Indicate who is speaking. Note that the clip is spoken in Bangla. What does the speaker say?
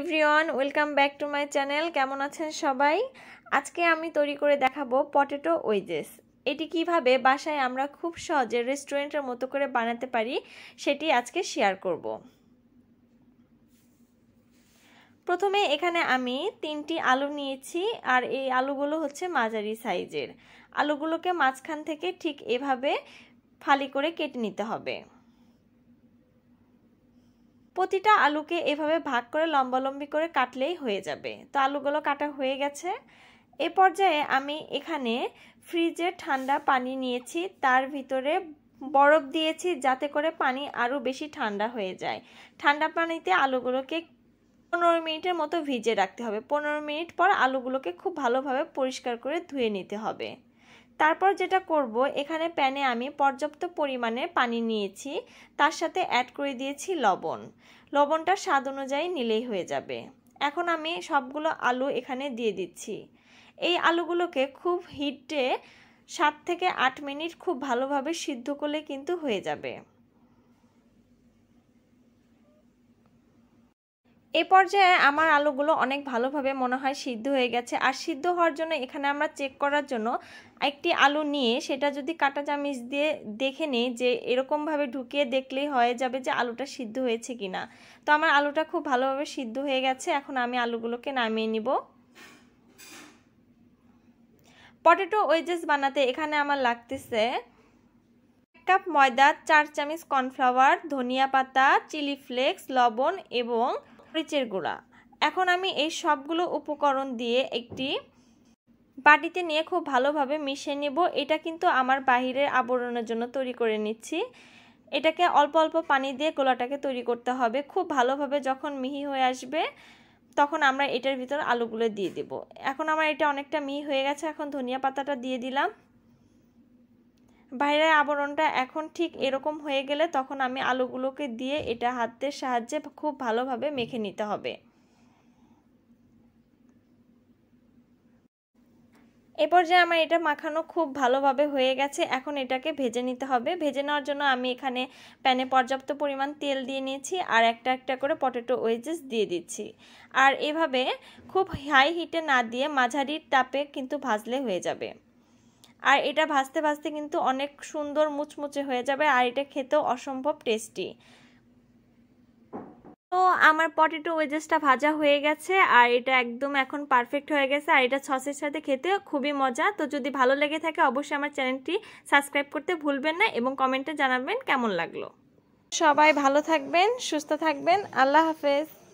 Speaker 1: everyone welcome back to my channel কেমন আছেন সবাই আজকে আমি তৈরি করে দেখাবো পটেটো ওয়েজেস এটি কিভাবে বাসায় আমরা খুব সহজে রেস্টুরেন্টের মতো করে বানাতে পারি সেটি আজকে শেয়ার করব প্রথমে এখানে আমি তিনটি আলু নিয়েছি আর এই আলুগুলো হচ্ছে মাঝারি সাইজের আলুগুলোকে মাঝখান থেকে ঠিক এভাবে ফালি করে কেটে নিতে হবে প্রতিটা আলুকে এভাবে ভাগ করে লম্বালম্বি করে কাটলেই হয়ে যাবে তো আলুগুলো কাটা হয়ে গেছে এ পর্যায়ে আমি এখানে ফ্রিজে ঠান্ডা পানি নিয়েছি তার ভিতরে বরফ দিয়েছি যাতে করে পানি আরও বেশি ঠান্ডা হয়ে যায় ঠান্ডা পানিতে আলুগুলোকে পনেরো মিনিটের মতো ভিজে রাখতে হবে পনেরো মিনিট পর আলুগুলোকে খুব ভালোভাবে পরিষ্কার করে ধুয়ে নিতে হবে তারপর যেটা করব এখানে প্যানে আমি পর্যাপ্ত পরিমাণে পানি নিয়েছি তার সাথে অ্যাড করে দিয়েছি লবণ লবণটা স্বাদ অনুযায়ী নিলেই হয়ে যাবে এখন আমি সবগুলো আলু এখানে দিয়ে দিচ্ছি এই আলুগুলোকে খুব হিটে সাত থেকে আট মিনিট খুব ভালোভাবে সিদ্ধ করলে কিন্তু হয়ে যাবে এ পর্যায়ে আমার আলুগুলো অনেক ভালোভাবে মনে হয় সিদ্ধ হয়ে গেছে আর সিদ্ধ হওয়ার জন্য এখানে আমরা চেক করার জন্য একটি আলু নিয়ে সেটা যদি কাটা চামিচ দিয়ে দেখে নিই যে এরকমভাবে ঢুকিয়ে দেখলেই হয়ে যাবে যে আলুটা সিদ্ধ হয়েছে কি না তো আমার আলুটা খুব ভালোভাবে সিদ্ধ হয়ে গেছে এখন আমি আলুগুলোকে নামিয়ে নিব পটেটো ওয়েজেস বানাতে এখানে আমার লাগতেছে এক কাপ ময়দা চার চামিচ কর্নফ্লাওয়ার ধনিয়া পাতা চিলি ফ্লেক্স লবণ এবং মরিচের গুঁড়া এখন আমি এই সবগুলো উপকরণ দিয়ে একটি বাটিতে নিয়ে খুব ভালোভাবে মিশিয়ে নেব এটা কিন্তু আমার বাহিরের আবরণের জন্য তৈরি করে নিচ্ছি এটাকে অল্প অল্প পানি দিয়ে গোলাটাকে তৈরি করতে হবে খুব ভালোভাবে যখন মিহি হয়ে আসবে তখন আমরা এটার ভিতর আলুগুলো দিয়ে দেব এখন আমার এটা অনেকটা মিহি হয়ে গেছে এখন ধনিয়া পাতাটা দিয়ে দিলাম বাইরের আবরণটা এখন ঠিক এরকম হয়ে গেলে তখন আমি আলুগুলোকে দিয়ে এটা হাতের সাহায্যে খুব ভালোভাবে মেখে নিতে হবে এরপর যে আমার এটা মাখানো খুব ভালোভাবে হয়ে গেছে এখন এটাকে ভেজে নিতে হবে ভেজে নেওয়ার জন্য আমি এখানে প্যানে পর্যাপ্ত পরিমাণ তেল দিয়ে নিয়েছি আর একটা একটা করে পটেটো ওয়েজেস দিয়ে দিচ্ছি আর এভাবে খুব হাই হিটে না দিয়ে মাঝারির তাপে কিন্তু ভাজলে হয়ে যাবে আর এটা ভাজতে ভাজতে কিন্তু অনেক সুন্দর মুচমুচে হয়ে যাবে আর এটা খেতেও অসম্ভব টেস্টি তো আমার পটেটো ওয়েজেসটা ভাজা হয়ে গেছে আর এটা একদম এখন পারফেক্ট হয়ে গেছে আর এটা সসের সাথে খেতে খুবই মজা তো যদি ভালো লেগে থাকে অবশ্যই আমার চ্যানেলটি সাবস্ক্রাইব করতে ভুলবেন না এবং কমেন্টে জানাবেন কেমন লাগলো সবাই ভালো থাকবেন সুস্থ থাকবেন আল্লাহ হাফেজ